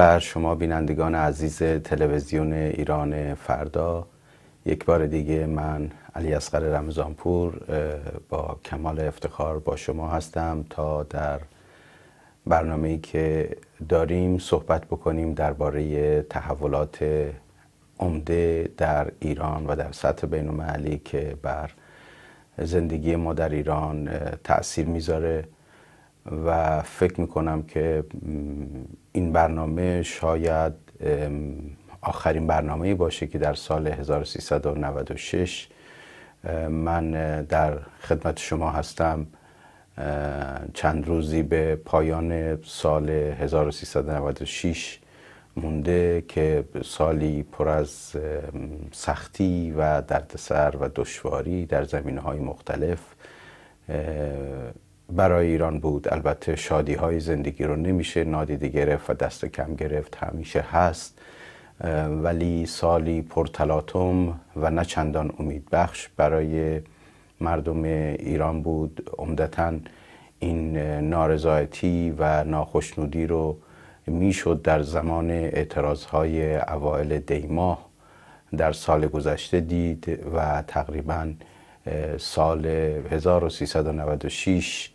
بر شما بینندگان عزیز تلویزیون ایران فردا یک بار دیگه من علی اصغر رمضانپور با کمال افتخار با شما هستم تا در ای که داریم صحبت بکنیم درباره تحولات عمده در ایران و در سطح بین المللی که بر زندگی ما در ایران تاثیر میذاره و فکر میکنم که این برنامه شاید آخرین برنامه باشه که در سال 1396 من در خدمت شما هستم چند روزی به پایان سال 1396 مونده که سالی پر از سختی و دردسر و دشواری در زمینه های مختلف برای ایران بود البته شادی های زندگی رو نمیشه نادیده گرفت و دست کم گرفت همیشه هست ولی سالی پرتلاتم و نه چندان امید بخش برای مردم ایران بود عمدتا این نارضایتی و ناخشنودی رو میشد در زمان اعتراض های اوائل دیماه در سال گذشته دید و تقریبا سال 1396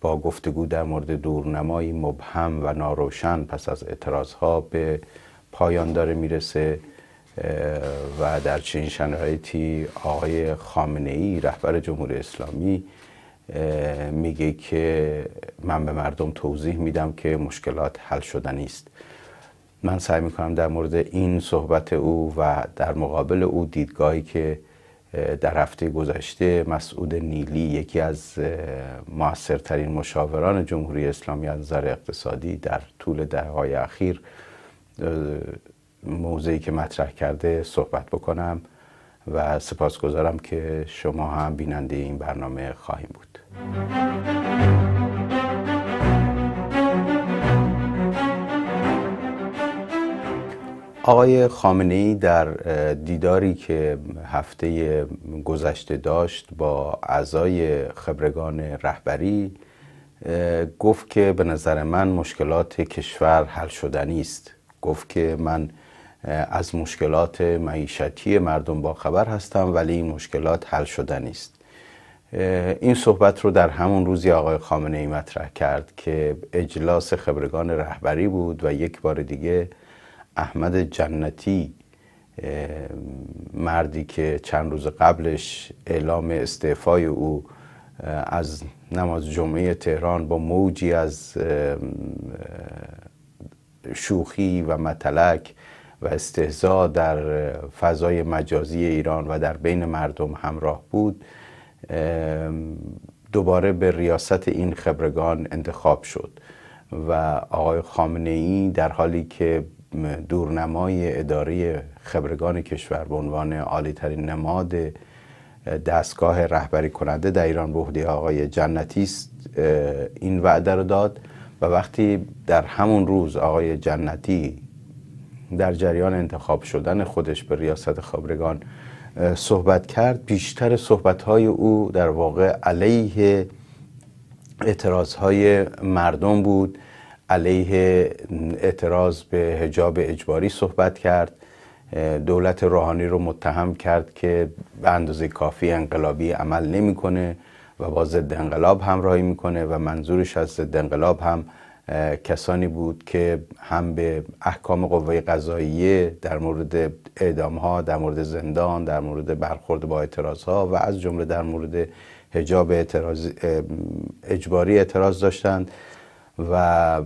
با گفتگو در مورد دورنمایی مبهم و ناروشن پس از اعتراض ها به پایان داره میرسه و در چنین شرایطی آقای خامنه ای رهبر جمهوری اسلامی میگه که من به مردم توضیح میدم که مشکلات حل شده نیست من سعی میکنم در مورد این صحبت او و در مقابل او دیدگاهی که در هفته گذشته مسعود نیلی یکی از موثرترین مشاوران جمهوری اسلامی از نظر اقتصادی در طول دههای اخیر موضعی که مطرح کرده صحبت بکنم و سپاسگزارم که شما هم بیننده این برنامه خواهیم بود آقای خامنه ای در دیداری که هفته گذشته داشت با اعضای خبرگان رهبری گفت که به نظر من مشکلات کشور حل شدنی است گفت که من از مشکلات معیشتی مردم با خبر هستم ولی این مشکلات حل شدنی است این صحبت رو در همون روزی آقای خامنه ای مطرح کرد که اجلاس خبرگان رهبری بود و یک بار دیگه احمد جنتی مردی که چند روز قبلش اعلام استعفای او از نماز جمعه تهران با موجی از شوخی و متلک و استهزا در فضای مجازی ایران و در بین مردم همراه بود دوباره به ریاست این خبرگان انتخاب شد و آقای خامنه ای در حالی که دورنمای اداری خبرگان کشور به عنوان عالی ترین نماد دستگاه رهبری کننده در ایران به عهده آقای جنتی است این وعده رو داد و وقتی در همون روز آقای جنتی در جریان انتخاب شدن خودش به ریاست خبرگان صحبت کرد بیشتر صحبت های او در واقع علیه اعتراض های مردم بود علیه اعتراض به حجاب اجباری صحبت کرد دولت روحانی رو متهم کرد که به اندازه کافی انقلابی عمل نمیکنه و با ضد انقلاب همراهی میکنه و منظورش از ضد انقلاب هم کسانی بود که هم به احکام قوه قضاییه در مورد اعدام ها در مورد زندان در مورد برخورد با اعتراض ها و از جمله در مورد حجاب اعتراض اجباری اعتراض داشتند و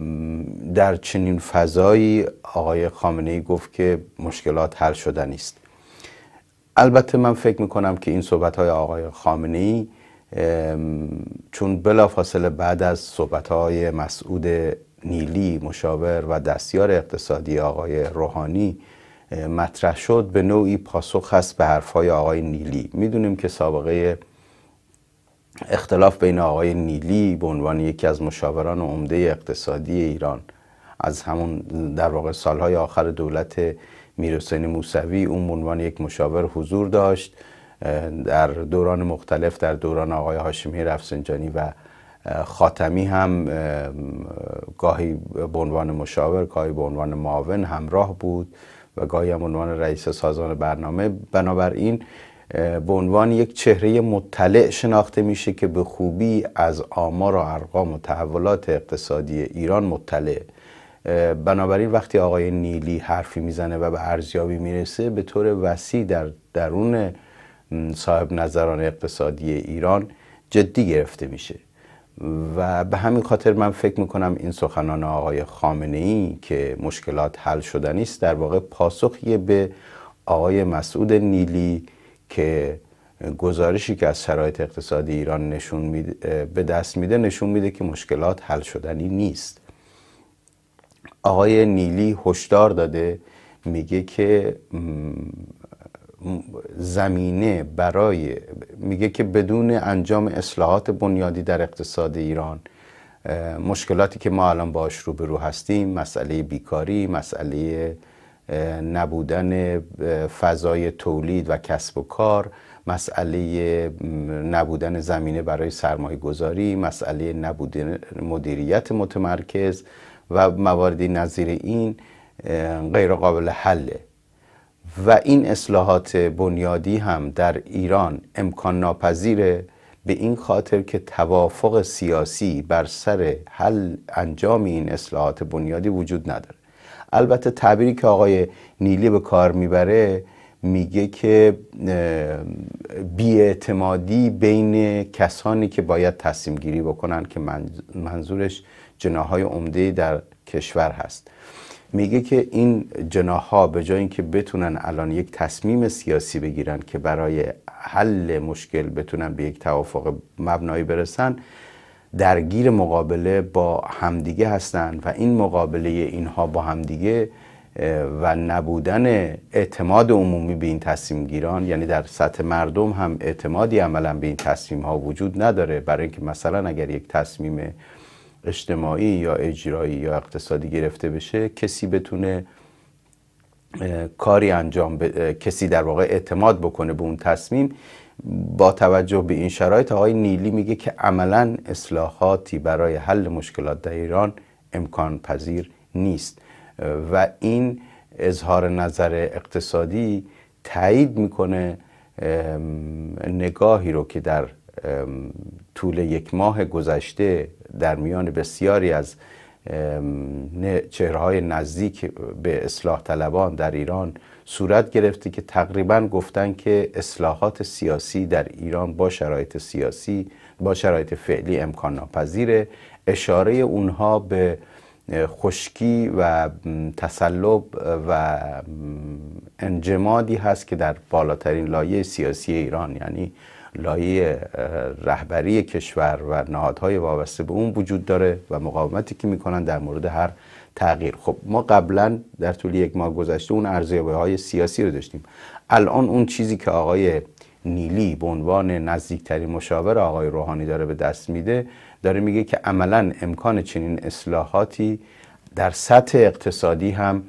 در چنین فضایی آقای خامنه ای گفت که مشکلات حل شده نیست. البته من فکر میکنم که این صحبت های آقای خامنه ای چون بلافاصله بعد از صحبت های مسعود نیلی مشاور و دستیار اقتصادی آقای روحانی مطرح شد به نوعی پاسخ هست به حرفهای آقای نیلی میدونیم که سابقه اختلاف بین آقای نیلی به عنوان یکی از مشاوران عمده اقتصادی ایران از همون در واقع سالهای آخر دولت میرحسین موسوی اون به عنوان یک مشاور حضور داشت در دوران مختلف در دوران آقای هاشمی رفسنجانی و خاتمی هم گاهی به عنوان مشاور گاهی به عنوان معاون همراه بود و گاهی هم عنوان رئیس سازمان برنامه بنابراین به عنوان یک چهره مطلع شناخته میشه که به خوبی از آمار و ارقام و تحولات اقتصادی ایران مطلع بنابراین وقتی آقای نیلی حرفی میزنه و به ارزیابی میرسه به طور وسیع در درون صاحب نظران اقتصادی ایران جدی گرفته میشه و به همین خاطر من فکر میکنم این سخنان آقای خامنه ای که مشکلات حل شدنی است در واقع پاسخیه به آقای مسعود نیلی که گزارشی که از شرایط اقتصادی ایران نشون میده به دست میده نشون میده که مشکلات حل شدنی نیست آقای نیلی هشدار داده میگه که زمینه برای میگه که بدون انجام اصلاحات بنیادی در اقتصاد ایران مشکلاتی که ما الان باش روبرو هستیم مسئله بیکاری مسئله نبودن فضای تولید و کسب و کار مسئله نبودن زمینه برای سرمایه گذاری مسئله نبودن مدیریت متمرکز و مواردی نظیر این غیر قابل حله و این اصلاحات بنیادی هم در ایران امکان ناپذیره به این خاطر که توافق سیاسی بر سر حل انجام این اصلاحات بنیادی وجود نداره البته تعبیری که آقای نیلی به کار میبره میگه که بیاعتمادی بین کسانی که باید تصمیم گیری بکنن که منظورش جناهای عمده در کشور هست میگه که این جناها به جای اینکه بتونن الان یک تصمیم سیاسی بگیرن که برای حل مشکل بتونن به یک توافق مبنایی برسن درگیر مقابله با همدیگه هستند و این مقابله اینها با همدیگه و نبودن اعتماد عمومی به این تصمیم گیران یعنی در سطح مردم هم اعتمادی عملا به این تصمیم ها وجود نداره برای اینکه مثلا اگر یک تصمیم اجتماعی یا اجرایی یا اقتصادی گرفته بشه کسی بتونه کاری انجام کسی در واقع اعتماد بکنه به اون تصمیم با توجه به این شرایط آقای نیلی میگه که عملا اصلاحاتی برای حل مشکلات در ایران امکان پذیر نیست و این اظهار نظر اقتصادی تایید میکنه نگاهی رو که در طول یک ماه گذشته در میان بسیاری از چهرهای نزدیک به اصلاح طلبان در ایران صورت گرفته که تقریبا گفتن که اصلاحات سیاسی در ایران با شرایط سیاسی با شرایط فعلی امکان ناپذیره اشاره اونها به خشکی و تسلب و انجمادی هست که در بالاترین لایه سیاسی ایران یعنی لایه رهبری کشور و نهادهای وابسته به اون وجود داره و مقاومتی که میکنن در مورد هر تغییر خب ما قبلا در طول یک ماه گذشته اون ارزیابی های سیاسی رو داشتیم الان اون چیزی که آقای نیلی به عنوان نزدیکترین مشاور آقای روحانی داره به دست میده داره میگه که عملا امکان چنین اصلاحاتی در سطح اقتصادی هم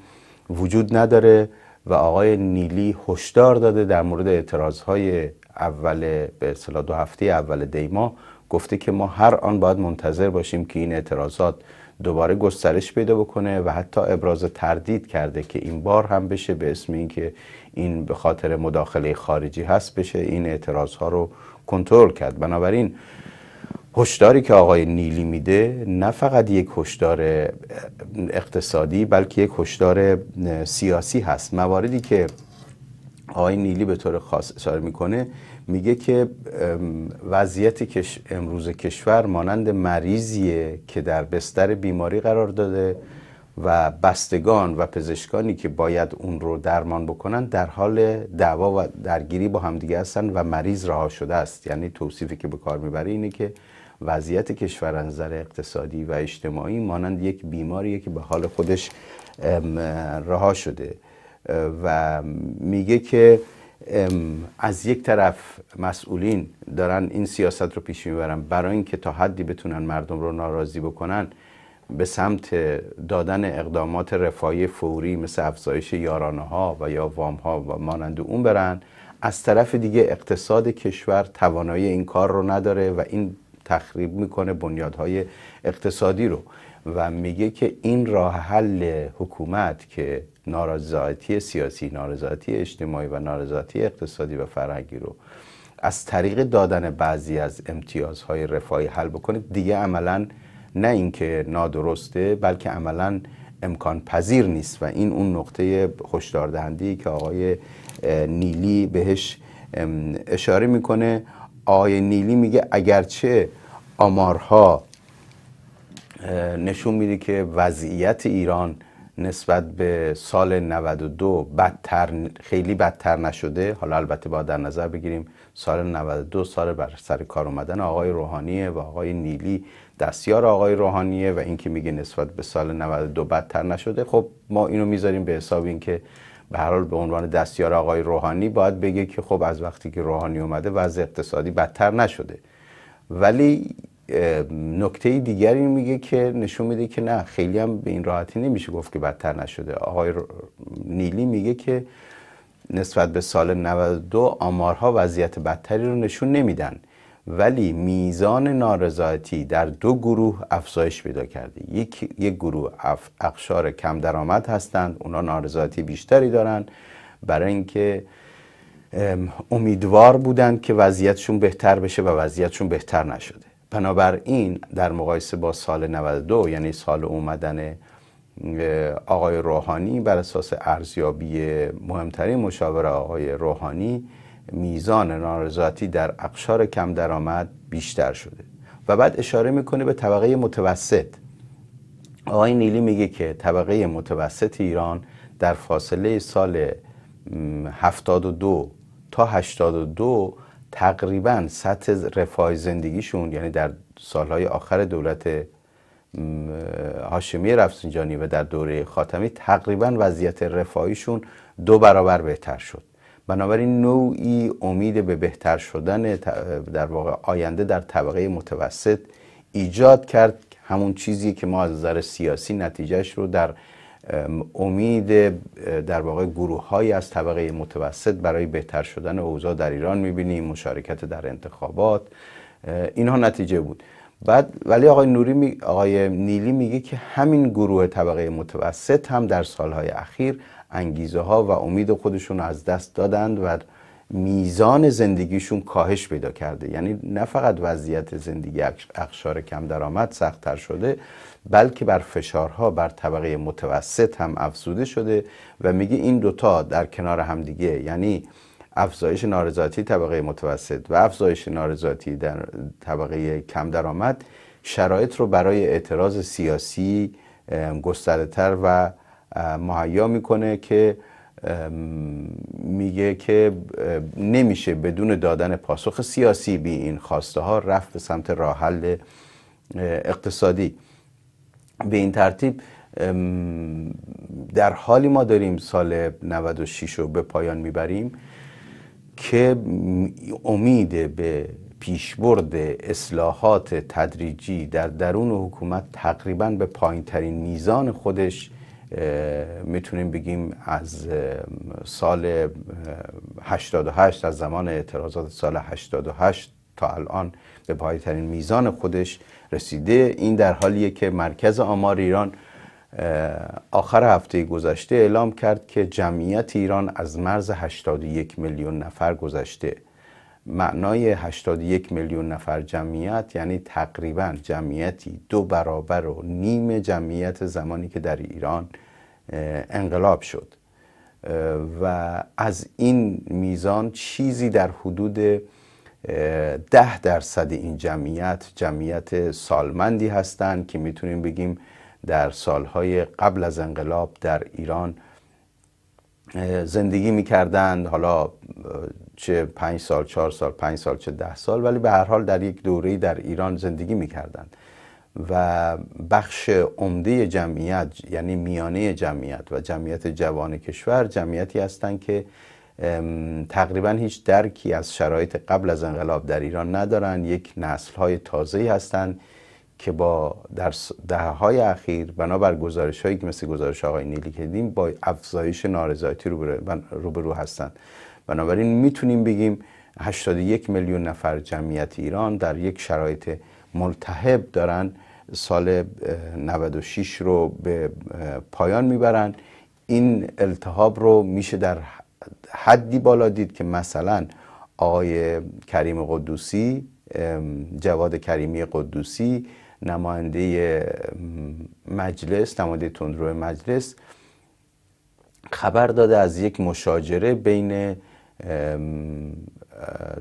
وجود نداره و آقای نیلی هشدار داده در مورد اعتراض های اول به دو هفته اول دیما گفته که ما هر آن باید منتظر باشیم که این اعتراضات دوباره گسترش پیدا بکنه و حتی ابراز تردید کرده که این بار هم بشه به اسم اینکه این به خاطر مداخله خارجی هست بشه این اعتراض ها رو کنترل کرد بنابراین هشداری که آقای نیلی میده نه فقط یک هشدار اقتصادی بلکه یک هشدار سیاسی هست مواردی که آقای نیلی به طور خاص اشاره میکنه میگه که وضعیت امروز کشور مانند مریضیه که در بستر بیماری قرار داده و بستگان و پزشکانی که باید اون رو درمان بکنن در حال دعوا و درگیری با همدیگه هستن و مریض رها شده است یعنی توصیفی که به کار میبره اینه که وضعیت کشور از نظر اقتصادی و اجتماعی مانند یک بیماریه که به حال خودش رها شده و میگه که از یک طرف مسئولین دارن این سیاست رو پیش میبرن برای اینکه تا حدی بتونن مردم رو ناراضی بکنن به سمت دادن اقدامات رفاهی فوری مثل افزایش یارانه ها و یا وام ها و مانند اون برن از طرف دیگه اقتصاد کشور توانایی این کار رو نداره و این تخریب میکنه بنیادهای اقتصادی رو و میگه که این راه حل حکومت که نارضایتی سیاسی نارضایتی اجتماعی و نارضایتی اقتصادی و فرهنگی رو از طریق دادن بعضی از امتیازهای رفاهی حل بکنید دیگه عملا نه اینکه نادرسته بلکه عملا امکان پذیر نیست و این اون نقطه خوشداردهندی که آقای نیلی بهش اشاره میکنه آقای نیلی میگه اگرچه آمارها نشون میده که وضعیت ایران نسبت به سال 92 بدتر خیلی بدتر نشده حالا البته با در نظر بگیریم سال 92 سال بر سر کار اومدن آقای روحانیه و آقای نیلی دستیار آقای روحانیه و اینکه میگه نسبت به سال 92 بدتر نشده خب ما اینو میذاریم به حساب اینکه به هر حال به عنوان دستیار آقای روحانی باید بگه که خب از وقتی که روحانی اومده وضع اقتصادی بدتر نشده ولی نکته دیگری میگه که نشون میده که نه خیلی هم به این راحتی نمیشه گفت که بدتر نشده آقای نیلی میگه که نسبت به سال 92 آمارها وضعیت بدتری رو نشون نمیدن ولی میزان نارضایتی در دو گروه افزایش پیدا کرده یک, یک گروه اقشار کم درآمد هستند اونا نارضایتی بیشتری دارن برای اینکه امیدوار بودند که وضعیتشون بهتر بشه و وضعیتشون بهتر نشده بنابراین در مقایسه با سال 92 یعنی سال اومدن آقای روحانی بر اساس ارزیابی مهمترین مشاور آقای روحانی میزان نارضایتی در اقشار کم درآمد بیشتر شده و بعد اشاره میکنه به طبقه متوسط آقای نیلی میگه که طبقه متوسط ایران در فاصله سال 72 تا 82 تقریبا سطح رفاه زندگیشون یعنی در سالهای آخر دولت هاشمی رفسنجانی و در دوره خاتمی تقریبا وضعیت رفاهیشون دو برابر بهتر شد بنابراین نوعی امید به بهتر شدن در واقع آینده در طبقه متوسط ایجاد کرد همون چیزی که ما از نظر سیاسی نتیجهش رو در امید در واقع گروه های از طبقه متوسط برای بهتر شدن اوضاع در ایران میبینیم مشارکت در انتخابات اینها نتیجه بود بعد ولی آقای نوری آقای نیلی میگه که همین گروه طبقه متوسط هم در سالهای اخیر انگیزه ها و امید خودشون از دست دادند و میزان زندگیشون کاهش پیدا کرده یعنی نه فقط وضعیت زندگی اقشار کم درآمد سختتر شده بلکه بر فشارها بر طبقه متوسط هم افزوده شده و میگه این دوتا در کنار همدیگه یعنی افزایش نارضایتی طبقه متوسط و افزایش نارضایتی در طبقه کم درآمد شرایط رو برای اعتراض سیاسی گسترده تر و مهیا میکنه که میگه که نمیشه بدون دادن پاسخ سیاسی به این خواسته ها رفت به سمت راه اقتصادی به این ترتیب در حالی ما داریم سال 96 رو به پایان میبریم که امید به پیشبرد اصلاحات تدریجی در درون حکومت تقریبا به پایین ترین میزان خودش میتونیم بگیم از سال 88 از زمان اعتراضات سال 88 تا الان به پایترین میزان خودش رسیده این در حالیه که مرکز آمار ایران آخر هفته گذشته اعلام کرد که جمعیت ایران از مرز 81 میلیون نفر گذشته معنای 81 میلیون نفر جمعیت یعنی تقریبا جمعیتی دو برابر و نیم جمعیت زمانی که در ایران انقلاب شد و از این میزان چیزی در حدود ده درصد این جمعیت جمعیت سالمندی هستند که میتونیم بگیم در سالهای قبل از انقلاب در ایران زندگی میکردند حالا چه پنج سال چهار سال پنج سال چه ده سال ولی به هر حال در یک دوره در ایران زندگی میکردند و بخش عمده جمعیت یعنی میانه جمعیت و جمعیت جوان کشور جمعیتی هستند که تقریبا هیچ درکی از شرایط قبل از انقلاب در ایران ندارن یک نسل های تازه هستند که با در دهه های اخیر بنابر گزارش هایی که مثل گزارش آقای نیلی کردیم با افزایش نارضایتی روبرو هستند بنابراین میتونیم بگیم 81 میلیون نفر جمعیت ایران در یک شرایط ملتهب دارن سال 96 رو به پایان میبرن این التهاب رو میشه در حدی بالا دید که مثلا آقای کریم قدوسی جواد کریمی قدوسی نماینده مجلس نماینده تندرو مجلس خبر داده از یک مشاجره بین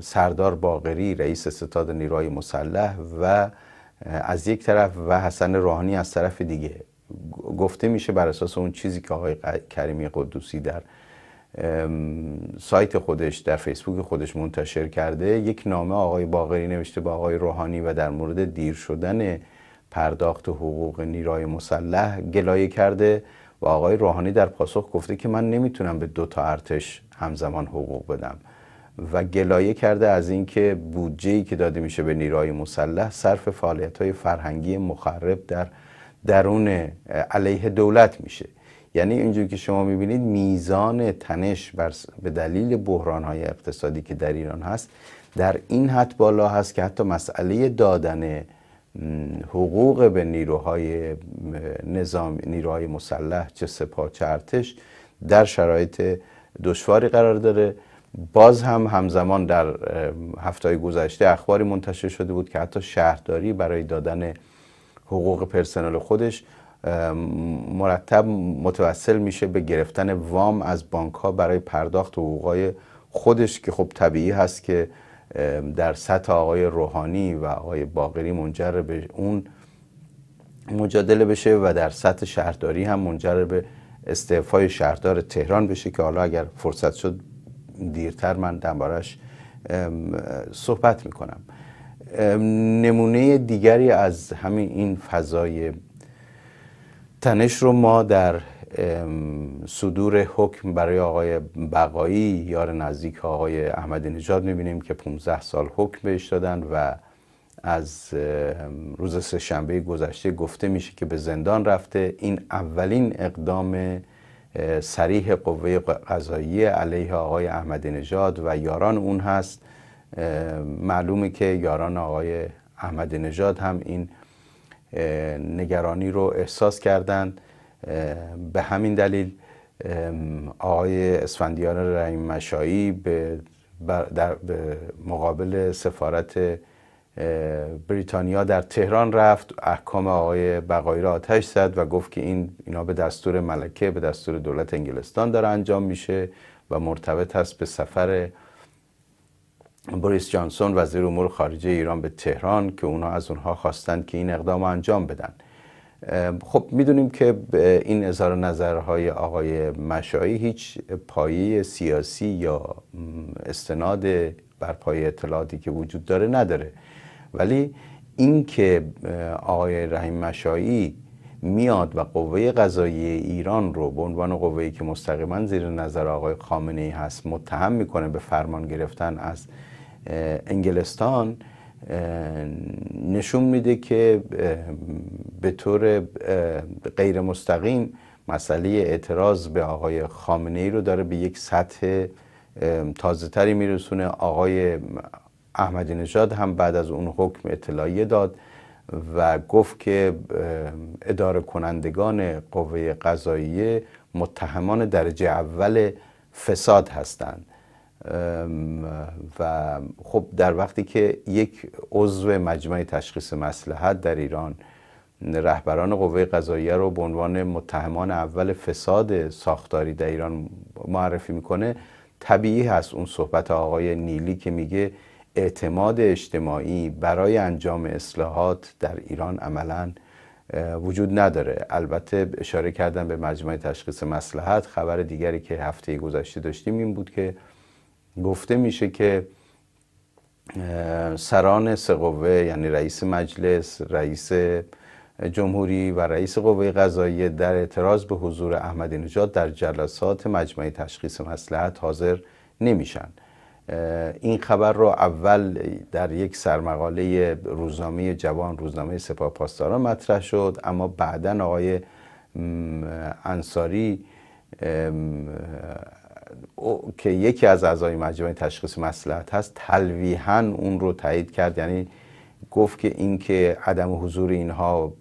سردار باقری رئیس ستاد نیروهای مسلح و از یک طرف و حسن روحانی از طرف دیگه گفته میشه بر اساس اون چیزی که آقای کریمی قدوسی در سایت خودش در فیسبوک خودش منتشر کرده یک نامه آقای باقری نوشته با آقای روحانی و در مورد دیر شدن پرداخت حقوق نیروهای مسلح گلایه کرده و آقای روحانی در پاسخ گفته که من نمیتونم به دو تا ارتش همزمان حقوق بدم و گلایه کرده از اینکه بودجه که داده میشه به نیروهای مسلح صرف فعالیت های فرهنگی مخرب در درون علیه دولت میشه یعنی اینجور که شما میبینید میزان تنش بر به دلیل بحران های اقتصادی که در ایران هست در این حد بالا هست که حتی مسئله دادن حقوق به نیروهای نظام نیروهای مسلح چه سپاه چه ارتش در شرایط دشواری قرار داره باز هم همزمان در هفته گذشته اخباری منتشر شده بود که حتی شهرداری برای دادن حقوق پرسنل خودش مرتب متوسل میشه به گرفتن وام از بانک ها برای پرداخت حقوقهای خودش که خب طبیعی هست که در سطح آقای روحانی و آقای باقری منجر به اون مجادله بشه و در سطح شهرداری هم منجر به استعفای شهردار تهران بشه که حالا اگر فرصت شد دیرتر من دنبارش صحبت میکنم نمونه دیگری از همین این فضای تنش رو ما در صدور حکم برای آقای بقایی یار نزدیک آقای احمد نژاد میبینیم که 15 سال حکم بهش دادن و از روز شنبه گذشته گفته میشه که به زندان رفته این اولین اقدام سریح قوه قضایی علیه آقای احمدی نژاد و یاران اون هست معلومه که یاران آقای احمدی نژاد هم این نگرانی رو احساس کردند به همین دلیل آقای اسفندیار رحیم مشایی به, در به مقابل سفارت بریتانیا در تهران رفت احکام آقای بقایی را آتش زد و گفت که این اینا به دستور ملکه به دستور دولت انگلستان داره انجام میشه و مرتبط هست به سفر بوریس جانسون وزیر امور خارجه ایران به تهران که اونا از اونها خواستند که این اقدام انجام بدن خب میدونیم که این اظهار نظرهای آقای مشایی هیچ پایه سیاسی یا استناد بر پایه اطلاعاتی که وجود داره نداره ولی اینکه آقای رحیم مشایی میاد و قوه قضایی ایران رو به عنوان قوه‌ای که مستقیما زیر نظر آقای خامنه ای هست متهم میکنه به فرمان گرفتن از انگلستان نشون میده که به طور غیر مستقیم مسئله اعتراض به آقای خامنه ای رو داره به یک سطح تازه تری میرسونه آقای احمدی نژاد هم بعد از اون حکم اطلاعیه داد و گفت که اداره کنندگان قوه قضاییه متهمان درجه اول فساد هستند و خب در وقتی که یک عضو مجمع تشخیص مسلحت در ایران رهبران قوه قضاییه رو به عنوان متهمان اول فساد ساختاری در ایران معرفی میکنه طبیعی هست اون صحبت آقای نیلی که میگه اعتماد اجتماعی برای انجام اصلاحات در ایران عملا وجود نداره البته اشاره کردن به مجموعه تشخیص مسلحت خبر دیگری که هفته گذشته داشتیم این بود که گفته میشه که سران سه قوه یعنی رئیس مجلس رئیس جمهوری و رئیس قوه قضایی در اعتراض به حضور احمدی نژاد در جلسات مجمع تشخیص مسلحت حاضر نمیشن این خبر رو اول در یک سرمقاله روزنامه جوان روزنامه سپاه پاسداران مطرح شد اما بعدا آقای انصاری که یکی از اعضای مجمع تشخیص مسلحت هست تلویحا اون رو تایید کرد یعنی گفت که اینکه عدم حضور اینها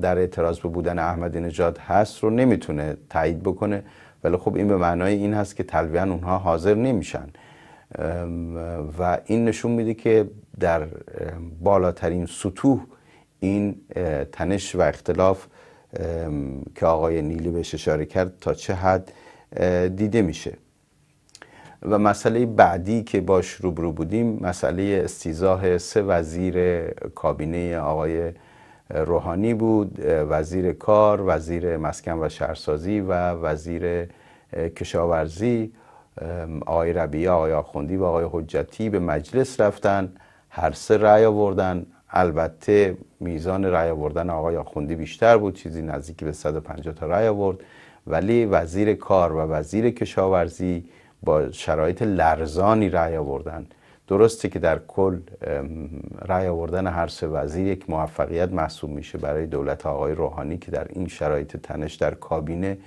در اعتراض به بودن احمدی نژاد هست رو نمیتونه تایید بکنه ولی خب این به معنای این هست که تلویحا اونها حاضر نمیشن و این نشون میده که در بالاترین سطوح این تنش و اختلاف که آقای نیلی بهش اشاره کرد تا چه حد دیده میشه و مسئله بعدی که باش روبرو بودیم مسئله استیزاه سه وزیر کابینه آقای روحانی بود وزیر کار، وزیر مسکن و شهرسازی و وزیر کشاورزی آقای ربیعی آقای آخوندی و آقای حجتی به مجلس رفتن هر سه رأی آوردن البته میزان رأی آوردن آقای آخوندی بیشتر بود چیزی نزدیک به 150 تا رأی آورد ولی وزیر کار و وزیر کشاورزی با شرایط لرزانی رأی آوردن درسته که در کل رأی آوردن هر سه وزیر یک موفقیت محسوب میشه برای دولت آقای روحانی که در این شرایط تنش در کابینه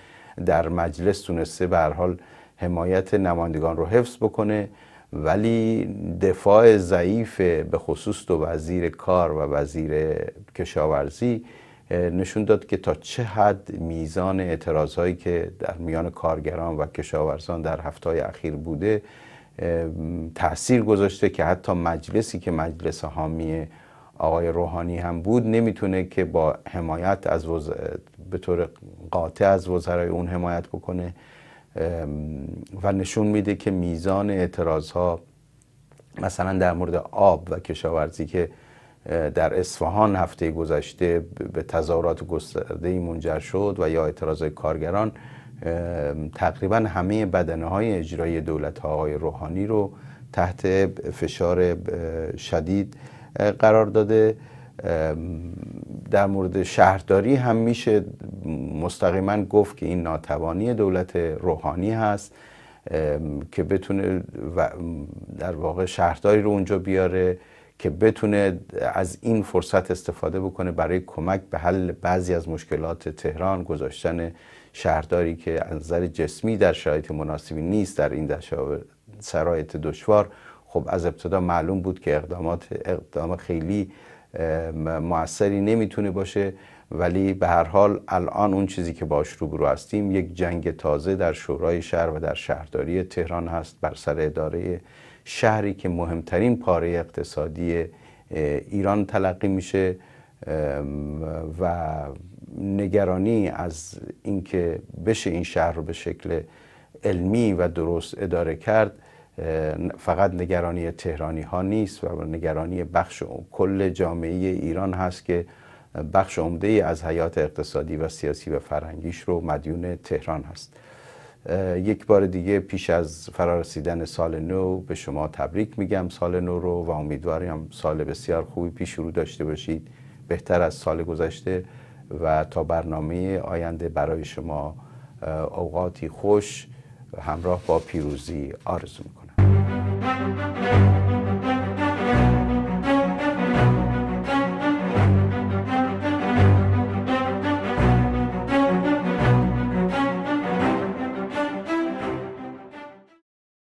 در مجلس تونسته به حال حمایت نمایندگان رو حفظ بکنه ولی دفاع ضعیف به خصوص دو وزیر کار و وزیر کشاورزی نشون داد که تا چه حد میزان اعتراض هایی که در میان کارگران و کشاورزان در هفته اخیر بوده تاثیر گذاشته که حتی مجلسی که مجلس حامی آقای روحانی هم بود نمیتونه که با حمایت از وز... به طور قاطع از وزرای اون حمایت بکنه و نشون میده که میزان اعتراض ها مثلا در مورد آب و کشاورزی که در اصفهان هفته گذشته به تظاهرات گسترده منجر شد و یا اعتراض کارگران تقریبا همه بدنه های اجرایی دولت های روحانی رو تحت فشار شدید قرار داده در مورد شهرداری هم میشه مستقیما گفت که این ناتوانی دولت روحانی هست که بتونه در واقع شهرداری رو اونجا بیاره که بتونه از این فرصت استفاده بکنه برای کمک به حل بعضی از مشکلات تهران گذاشتن شهرداری که از نظر جسمی در شرایط مناسبی نیست در این شرایط دشوار خب از ابتدا معلوم بود که اقدامات اقدام خیلی موثری نمیتونه باشه ولی به هر حال الان اون چیزی که باش روبرو هستیم یک جنگ تازه در شورای شهر و در شهرداری تهران هست بر سر اداره شهری که مهمترین پاره اقتصادی ایران تلقی میشه و نگرانی از اینکه بشه این شهر رو به شکل علمی و درست اداره کرد فقط نگرانی تهرانی ها نیست و نگرانی بخش کل جامعه ایران هست که بخش عمده از حیات اقتصادی و سیاسی و فرهنگیش رو مدیون تهران هست یک بار دیگه پیش از فرارسیدن سال نو به شما تبریک میگم سال نو رو و امیدواریم سال بسیار خوبی پیش رو داشته باشید بهتر از سال گذشته و تا برنامه آینده برای شما اوقاتی خوش همراه با پیروزی آرزو میکنم